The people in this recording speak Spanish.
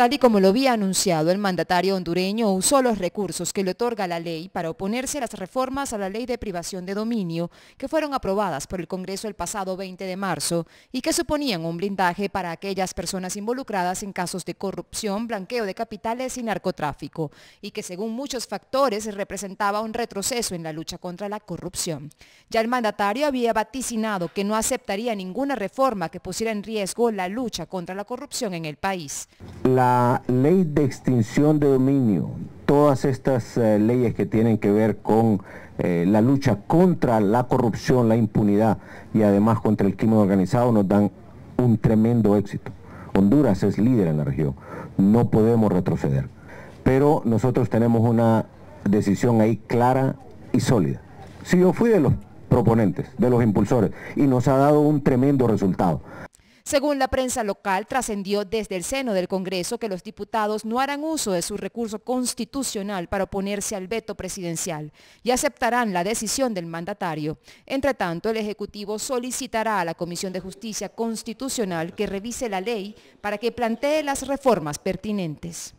Tal y como lo había anunciado, el mandatario hondureño usó los recursos que le otorga la ley para oponerse a las reformas a la ley de privación de dominio que fueron aprobadas por el Congreso el pasado 20 de marzo y que suponían un blindaje para aquellas personas involucradas en casos de corrupción, blanqueo de capitales y narcotráfico, y que según muchos factores representaba un retroceso en la lucha contra la corrupción. Ya el mandatario había vaticinado que no aceptaría ninguna reforma que pusiera en riesgo la lucha contra la corrupción en el país la ley de extinción de dominio, todas estas eh, leyes que tienen que ver con eh, la lucha contra la corrupción, la impunidad y además contra el crimen organizado nos dan un tremendo éxito. Honduras es líder en la región, no podemos retroceder, pero nosotros tenemos una decisión ahí clara y sólida. Si yo fui de los proponentes, de los impulsores, y nos ha dado un tremendo resultado. Según la prensa local, trascendió desde el seno del Congreso que los diputados no harán uso de su recurso constitucional para oponerse al veto presidencial y aceptarán la decisión del mandatario. Entretanto, el Ejecutivo solicitará a la Comisión de Justicia Constitucional que revise la ley para que plantee las reformas pertinentes.